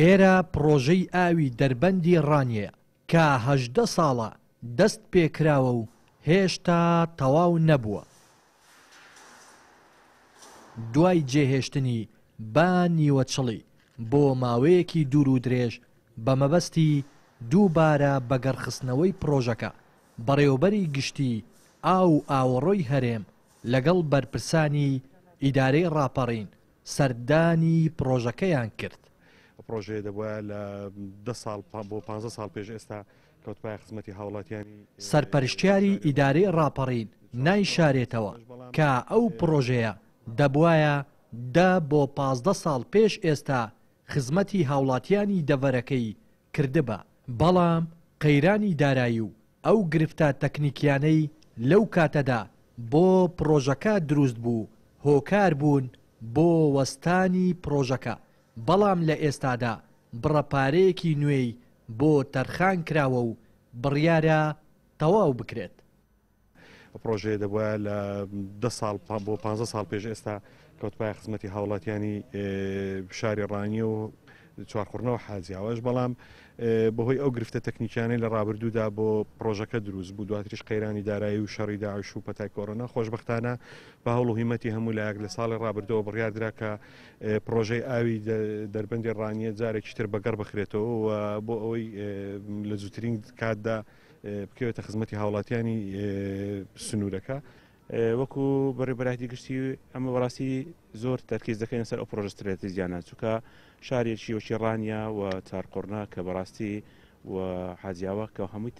ئێرە پرۆژەی ئاوی دەربەندی ڕانیە کەهدە ساڵە دەست پێکراوە و هێشتا تەواو نەبووە. دوای جێهێشتنی با نیوەچڵی بۆ ماوەیەکی دوور و درێژ بە مەبەستی دووبارە بەگەرخستنەوەی پرۆژەکە بەڕێوبەری گشتی ئاو ئاوەڕۆی هەرێم لەگەڵ بەرپرسانی ئیدارەی ڕاپەڕین سەردانی پرۆژەکەیان کرد. پرۆژەیە دەبە لە ده ساڵ بۆ 15 سال پێش ئێستا کەوتپای خزمەتی هاوڵاتیانی سەرپەرشتیاری ئیداری ڕاپەڕین نایشارێتەوە کە ئەو پرۆژەیە دەبواە دە بۆ پازدە ساڵ پێش ئێستا خزمەتی هاوڵاتیانی دەڤەرەکەی کردبە بەڵام قەیرانی دارایی و ئەو گرفتە تەکنیکیانەی لەو کاتەدا بۆ پرۆژەکە دروست بوو هۆکار بوون بۆ وەستانی پرۆژەکە بەڵام لە ئێستادا بڕەپارەیەکی نوێی بۆ تەرخان کراوە و بڕیارە تەواو بکرێت. پرۆژێ دەبە لە ده ساڵ بۆ 15 سال پێش ئێستا کەوتپای خزمەتی هاوڵاتیانی شاری ڕانی و چوارخورنەوە حاجیاوەش بەڵام بەهۆی ئەو گرفتە تەکنیکیانەی لە ڕابردوودا بۆ پرۆژەکە دروست بوو دواتریش قەیرانی دارایی و شەڕی داعش و پەتای کۆرۆنا خۆشببختانە بە هەڵ هیمەتی هەموو لایەک لە ساڵی ڕابردەوە بڕیادرا کە پرۆژەی ئاوی دەربندی ڕانیە جارێکی تر بەگەر بخرێتەوە بۆ ئەوەی لە زووترین کاتدا بکەوێتە خزمەتی هاوڵاتیانی سنوورەکە. وەکو بەڕێبراتی گشتی ئەمە بەڕاستی زۆر تەرکیز دەکەین سەر ئۆپۆژسترێتی زیانە چووکە شارێکی وەشیڕانیا و چارقۆرنا کە بەڕاستی و حەزیاوە کە هەمووی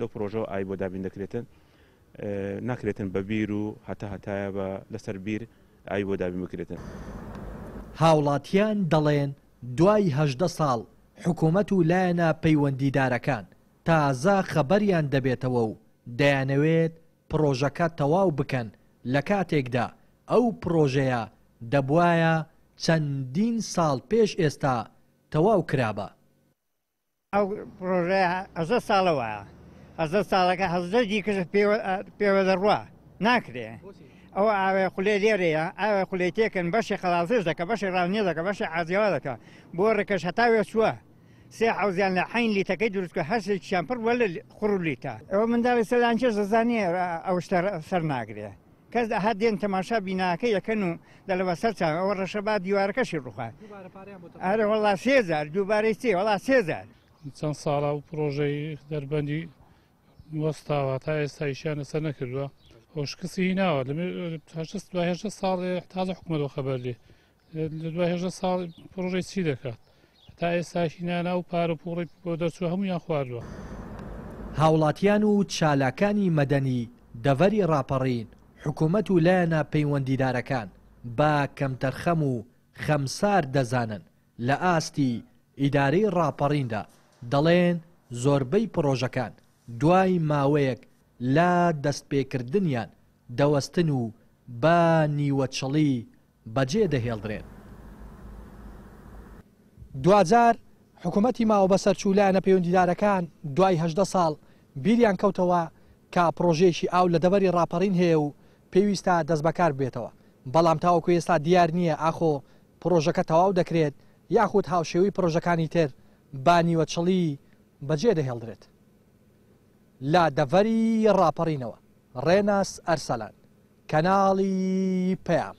لە پرۆژە ئای بۆ دابین دەکرێتن ناکرێتن بە بیر و هەتا هەتایە بە لەسەر بیر ئای بۆ دابی بکرێتن هاوڵاتیان دەڵێن دوای هەدە ساڵ حکوومەت و لایەنە پەیوەندیدارەکان تازە خەبەریان دەبێتەوە و دەیانەوێت پرۆژەکە تەواو بکەن لە کاتێکدا ئەو پرۆژەیە دەبواە چەندین ساڵ پێش ئێستا تەواو کرابە. ئەو پرۆژەیە ئەزە ساڵەوەە ئەزە ساڵەکە حەزدە دیکەش پێوە دەڕوە ناکرێ. ئەو ئاوێ خولێ لێرەیە ئاوێ خولێ تێکن بەشی خلاازش دەکە بەشی ڕاونیە دەکە بەشی عزیەوە دەکە بۆ ڕێکەش هەتاوێ چووە. سێ حوزیان لە حین لیتەکەی دروستکە هەشت چیانپڕ وە لە خوڕولیتە ئەوە منداڵی سەلانچێ زانێ ئەو سەر ناگرێ کەس داها دێن تەماشا بیناکە یەکەن و دەلەوە سەرچان ئەوە ڕەشەبا دیوارەکەشی ڕوخە ئارە وڵا سێزار دووبارەی سێ وڵا سێزار چەند ساڵا و پرۆژەی دەربەندی وەستاوە تا ئێستا ئیشیانە سەر نەکردووە هۆشکسی ناوە لەهێ ساڵێ تازە حکومەوە خەبەر لێ لە دوهێ ساڵ پرۆژەی چی دەکات تا ئێستاشی نانا و پارەپوڕێک بۆ دەچوو هەمویان خواردووە هاوڵاتیان و چالاکانی مەدەنی دەڤەری ڕاپەڕین حکوومەت و لایەنە پەیوەندیدارەکان با کەمتەرخەم و خەمسار دەزانن لە ئاستی ئیدارەی ڕاپەڕیندا دەڵێن زۆربەی پرۆژەکان دوای ماوەیەک لا دەستپێکردنیان دەوەستن و با نیوەچەڵی بەجێ دەهێڵدرێن دوجار حکوومەتتی ماوە بەسەر چولایەنە پەیوەندیدارەکان دوایه ساڵ بیریان کەوتەوە کا پرۆژێکی ئاو لە دەبەری ڕاپەڕین هەیە و پێویستە دەست بەکار بێتەوە بەڵام تاوەکو ئێستا دیار نییە ئاخۆ پرۆژەکە تەواو دەکرێت یاخود هاوشێوی پرۆژەکانی تر بانیوەچڵی بەجێ دەهێڵدرێت لا دەڤەری ڕاپەڕینەوە ڕێناس ئەرسەلان کەناڵی پەیام